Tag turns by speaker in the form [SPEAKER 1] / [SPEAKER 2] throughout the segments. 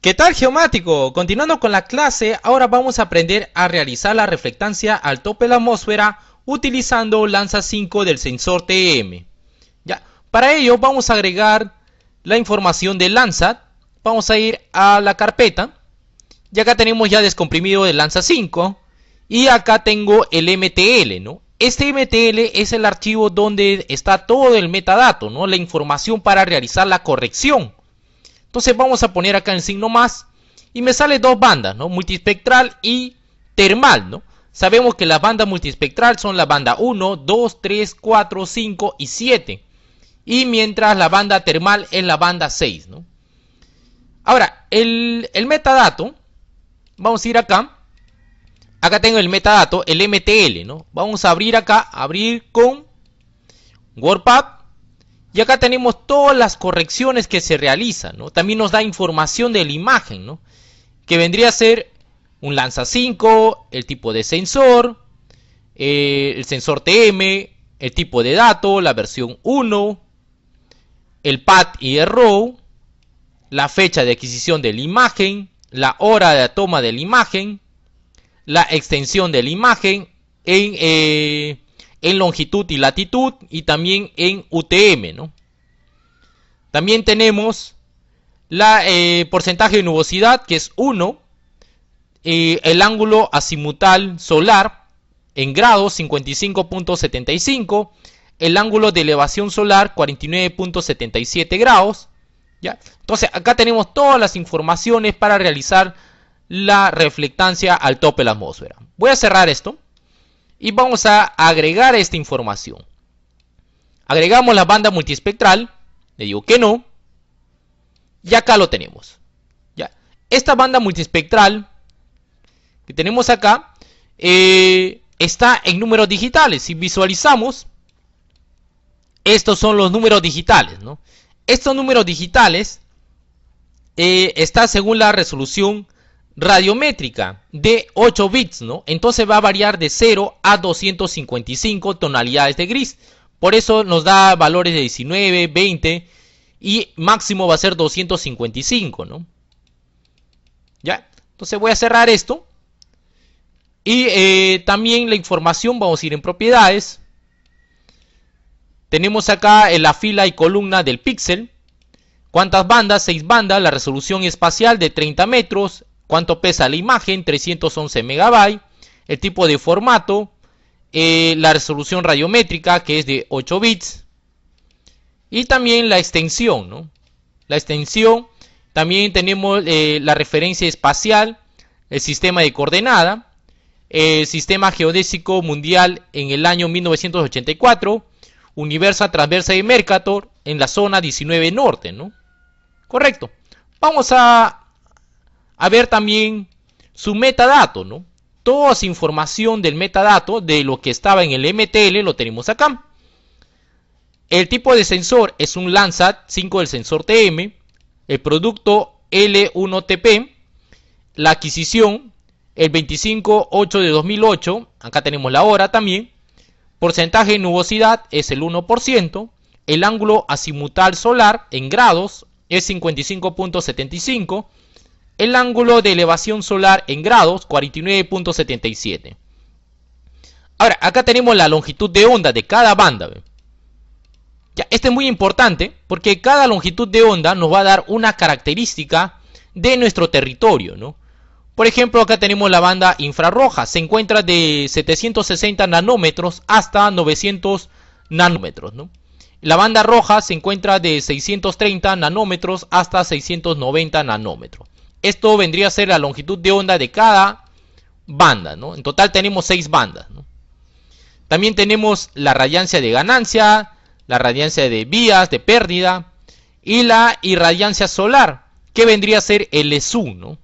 [SPEAKER 1] ¿Qué tal geomático? Continuando con la clase, ahora vamos a aprender a realizar la reflectancia al tope de la atmósfera utilizando lanza 5 del sensor TM. Ya. Para ello vamos a agregar la información de Lanza, vamos a ir a la carpeta, y acá tenemos ya descomprimido el Lanza 5, y acá tengo el MTL, ¿no? Este MTL es el archivo donde está todo el metadato, ¿no? La información para realizar la corrección entonces vamos a poner acá el signo más y me sale dos bandas, ¿no? Multispectral y termal, ¿no? Sabemos que las bandas multispectral son la banda 1, 2, 3, 4, 5 y 7. Y mientras la banda termal es la banda 6, ¿no? Ahora, el, el metadato, vamos a ir acá. Acá tengo el metadato, el MTL, ¿no? Vamos a abrir acá, abrir con WordPad y acá tenemos todas las correcciones que se realizan, ¿no? También nos da información de la imagen, ¿no? Que vendría a ser un lanza 5, el tipo de sensor, eh, el sensor TM, el tipo de dato, la versión 1, el pad y el row, la fecha de adquisición de la imagen, la hora de toma de la imagen, la extensión de la imagen en eh, en longitud y latitud y también en UTM. También tenemos la eh, porcentaje de nubosidad que es 1, eh, el ángulo azimutal solar en grados 55.75, el ángulo de elevación solar 49.77 grados. ¿ya? Entonces acá tenemos todas las informaciones para realizar la reflectancia al tope de la atmósfera. Voy a cerrar esto y vamos a agregar esta información. Agregamos la banda multiespectral, le digo que no, y acá lo tenemos. ¿ya? Esta banda multiespectral que tenemos acá eh, está en números digitales. Si visualizamos, estos son los números digitales. Estos números digitales están eh, está según la resolución radiométrica de 8 bits, ¿no? Entonces va a variar de 0 a 255 tonalidades de gris. Por eso nos da valores de 19, 20 y máximo va a ser 255, ¿no? ¿Ya? Entonces voy a cerrar esto. Y eh, también la información, vamos a ir en propiedades. Tenemos acá en eh, la fila y columna del píxel. ¿Cuántas bandas? 6 bandas. La resolución espacial de 30 metros cuánto pesa la imagen, 311 megabytes, el tipo de formato, eh, la resolución radiométrica que es de 8 bits y también la extensión, ¿no? La extensión, también tenemos eh, la referencia espacial, el sistema de coordenada, el sistema geodésico mundial en el año 1984, Universa Transversa de Mercator en la zona 19 Norte, ¿no? Correcto. Vamos a a ver también su metadato, ¿no? Toda esa información del metadato de lo que estaba en el MTL lo tenemos acá. El tipo de sensor es un Landsat 5 del sensor TM, el producto L1TP, la adquisición el 25.8 de 2008, acá tenemos la hora también, porcentaje de nubosidad es el 1%, el ángulo azimutal solar en grados es 55.75, el ángulo de elevación solar en grados 49.77. Ahora, acá tenemos la longitud de onda de cada banda. Ya, este es muy importante porque cada longitud de onda nos va a dar una característica de nuestro territorio. ¿no? Por ejemplo, acá tenemos la banda infrarroja. Se encuentra de 760 nanómetros hasta 900 nanómetros. La banda roja se encuentra de 630 nanómetros hasta 690 nanómetros. Esto vendría a ser la longitud de onda de cada banda, ¿no? En total tenemos seis bandas, También tenemos la radiancia de ganancia, la radiancia de vías, de pérdida y la irradiancia solar, que vendría a ser el SU, ¿no?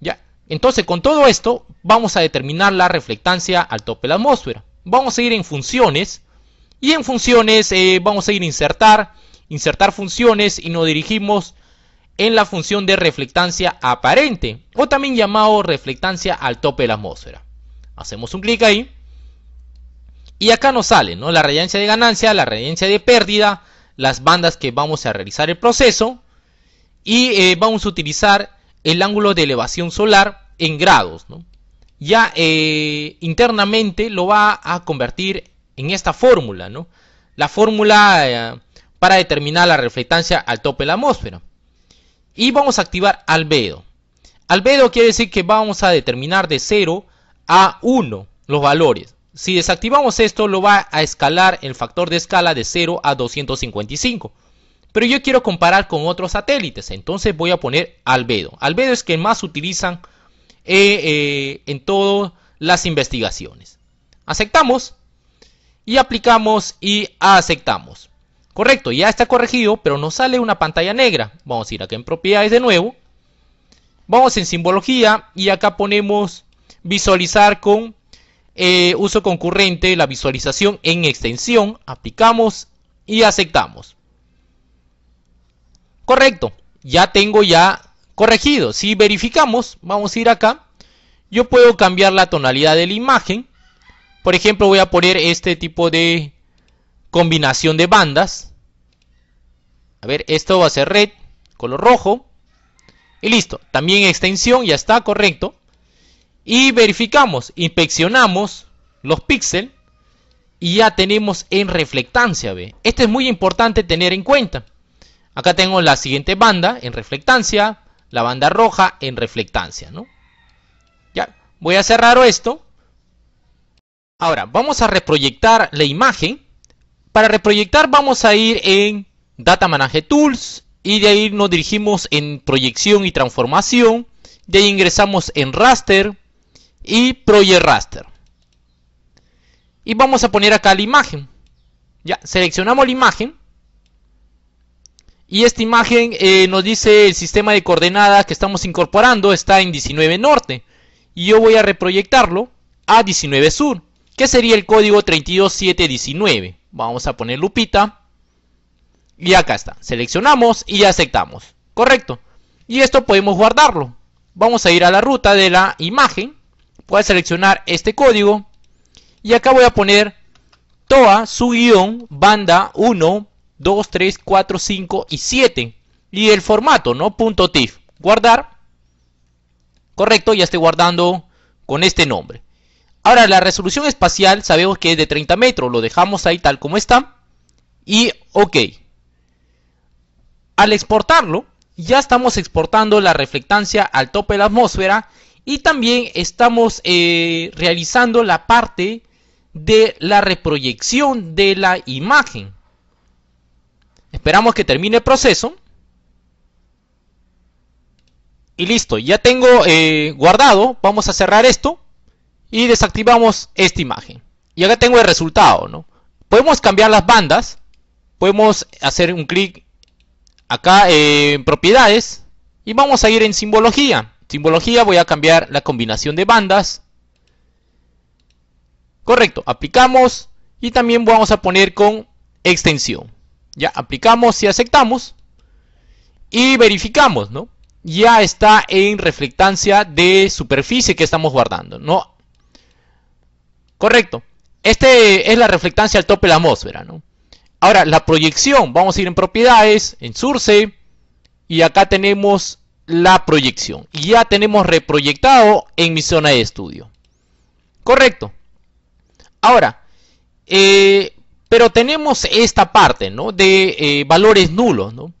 [SPEAKER 1] ¿Ya? Entonces, con todo esto, vamos a determinar la reflectancia al tope de la atmósfera. Vamos a ir en funciones y en funciones eh, vamos a ir a insertar, insertar funciones y nos dirigimos en la función de reflectancia aparente o también llamado reflectancia al tope de la atmósfera. Hacemos un clic ahí y acá nos sale ¿no? la radiancia de ganancia, la radiancia de pérdida, las bandas que vamos a realizar el proceso y eh, vamos a utilizar el ángulo de elevación solar en grados. Ya eh, internamente lo va a convertir en esta fórmula, ¿no? la fórmula eh, para determinar la reflectancia al tope de la atmósfera. Y vamos a activar albedo. Albedo quiere decir que vamos a determinar de 0 a 1 los valores. Si desactivamos esto, lo va a escalar el factor de escala de 0 a 255. Pero yo quiero comparar con otros satélites, entonces voy a poner albedo. Albedo es que más utilizan eh, eh, en todas las investigaciones. Aceptamos y aplicamos y aceptamos. Correcto, ya está corregido, pero nos sale una pantalla negra. Vamos a ir acá en propiedades de nuevo. Vamos en simbología y acá ponemos visualizar con eh, uso concurrente la visualización en extensión. Aplicamos y aceptamos. Correcto, ya tengo ya corregido. Si verificamos, vamos a ir acá. Yo puedo cambiar la tonalidad de la imagen. Por ejemplo, voy a poner este tipo de combinación de bandas. A ver, esto va a ser red, color rojo. Y listo. También extensión, ya está, correcto. Y verificamos, inspeccionamos los píxeles. Y ya tenemos en reflectancia, ¿ve? Esto es muy importante tener en cuenta. Acá tengo la siguiente banda en reflectancia, la banda roja en reflectancia, ¿no? Ya, voy a cerrar esto. Ahora, vamos a reproyectar la imagen para reproyectar vamos a ir en Data Manage Tools y de ahí nos dirigimos en Proyección y Transformación. De ahí ingresamos en Raster y Project Raster. Y vamos a poner acá la imagen. Ya, seleccionamos la imagen. Y esta imagen eh, nos dice el sistema de coordenadas que estamos incorporando está en 19 norte. Y yo voy a reproyectarlo a 19 sur, que sería el código 32719. Vamos a poner lupita. Y acá está. Seleccionamos y aceptamos. Correcto. Y esto podemos guardarlo. Vamos a ir a la ruta de la imagen. Voy a seleccionar este código. Y acá voy a poner toa su guión banda 1, 2, 3, 4, 5 y 7. Y el formato, ¿no? Punto .tif. Guardar. Correcto, ya estoy guardando con este nombre. Ahora, la resolución espacial sabemos que es de 30 metros. Lo dejamos ahí tal como está. Y OK. Al exportarlo, ya estamos exportando la reflectancia al tope de la atmósfera. Y también estamos eh, realizando la parte de la reproyección de la imagen. Esperamos que termine el proceso. Y listo, ya tengo eh, guardado. Vamos a cerrar esto y desactivamos esta imagen. Y acá tengo el resultado, ¿no? Podemos cambiar las bandas, podemos hacer un clic acá en propiedades y vamos a ir en simbología. Simbología voy a cambiar la combinación de bandas. Correcto, aplicamos y también vamos a poner con extensión. Ya aplicamos y aceptamos y verificamos, ¿no? Ya está en reflectancia de superficie que estamos guardando, ¿no? Correcto. Esta es la reflectancia al tope de la atmósfera, ¿no? Ahora, la proyección, vamos a ir en propiedades, en source, y acá tenemos la proyección. Y ya tenemos reproyectado en mi zona de estudio. Correcto. Ahora, eh, pero tenemos esta parte, ¿no? De eh, valores nulos, ¿no?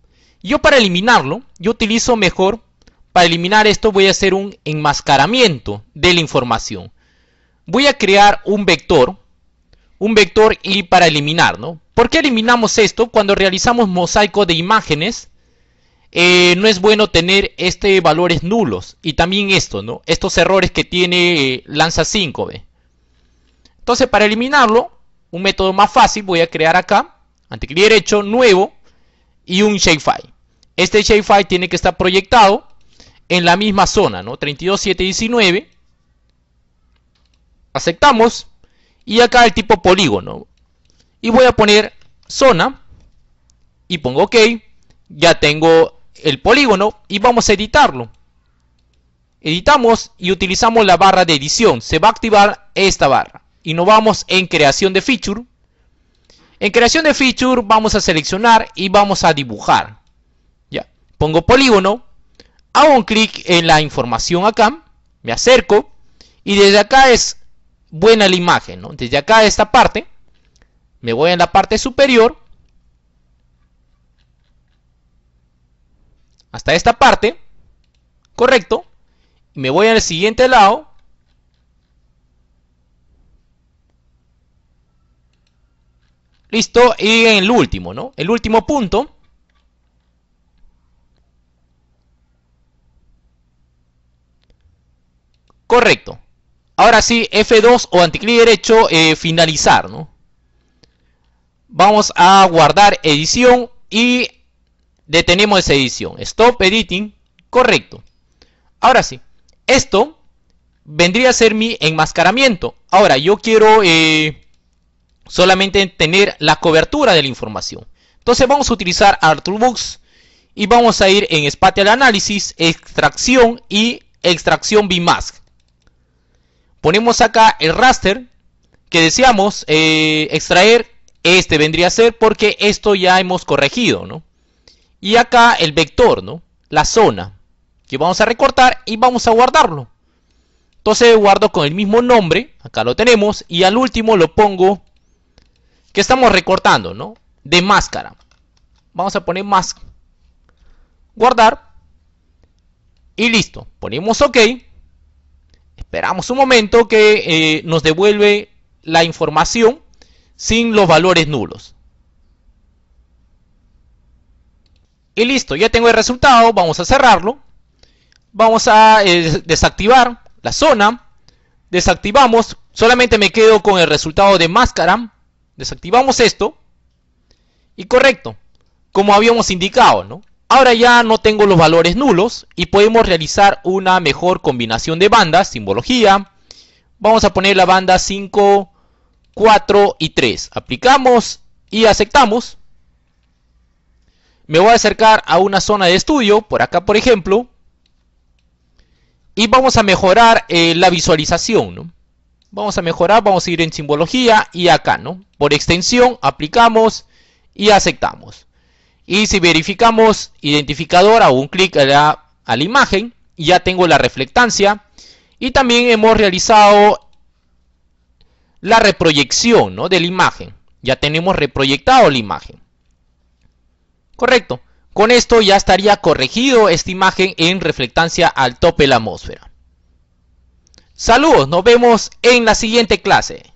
[SPEAKER 1] Yo para eliminarlo, yo utilizo mejor, para eliminar esto voy a hacer un enmascaramiento de la información voy a crear un vector, un vector y para eliminar, ¿no? ¿Por qué eliminamos esto? Cuando realizamos mosaico de imágenes, eh, no es bueno tener este valores nulos. Y también esto, ¿no? Estos errores que tiene eh, Lanza 5, b Entonces, para eliminarlo, un método más fácil, voy a crear acá, clic derecho, nuevo, y un shapefile. Este shapefile tiene que estar proyectado en la misma zona, ¿no? 32.7.19 aceptamos y acá el tipo polígono y voy a poner zona y pongo ok ya tengo el polígono y vamos a editarlo editamos y utilizamos la barra de edición se va a activar esta barra y nos vamos en creación de feature en creación de feature vamos a seleccionar y vamos a dibujar ya pongo polígono hago un clic en la información acá me acerco y desde acá es buena la imagen, ¿no? Desde acá a esta parte, me voy en la parte superior, hasta esta parte, correcto, me voy al siguiente lado, listo, y en el último, ¿no? El último punto, correcto, Ahora sí, F2 o anticlic derecho, eh, finalizar, ¿no? Vamos a guardar edición y detenemos esa edición. Stop editing, correcto. Ahora sí, esto vendría a ser mi enmascaramiento. Ahora, yo quiero eh, solamente tener la cobertura de la información. Entonces vamos a utilizar Toolbox y vamos a ir en Spatial análisis, Extracción y Extracción bimask ponemos acá el raster que deseamos eh, extraer. Este vendría a ser porque esto ya hemos corregido, ¿no? Y acá el vector, ¿no? La zona que vamos a recortar y vamos a guardarlo. Entonces guardo con el mismo nombre, acá lo tenemos, y al último lo pongo que estamos recortando, ¿no? De máscara. Vamos a poner más. Guardar. Y listo. Ponemos OK. Esperamos un momento que eh, nos devuelve la información sin los valores nulos. Y listo, ya tengo el resultado, vamos a cerrarlo. Vamos a eh, desactivar la zona. Desactivamos, solamente me quedo con el resultado de máscara. Desactivamos esto. Y correcto, como habíamos indicado, ¿no? Ahora ya no tengo los valores nulos y podemos realizar una mejor combinación de bandas, simbología. Vamos a poner la banda 5, 4 y 3. Aplicamos y aceptamos. Me voy a acercar a una zona de estudio, por acá por ejemplo. Y vamos a mejorar eh, la visualización. Vamos a mejorar, vamos a ir en simbología y acá, ¿no? Por extensión, aplicamos y aceptamos. Y si verificamos identificador, a un clic a la, imagen, ya tengo la reflectancia. Y también hemos realizado la reproyección de la imagen. Ya tenemos reproyectado la imagen. Correcto. Con esto ya estaría corregido esta imagen en reflectancia al tope de la atmósfera. Saludos, nos vemos en la siguiente clase.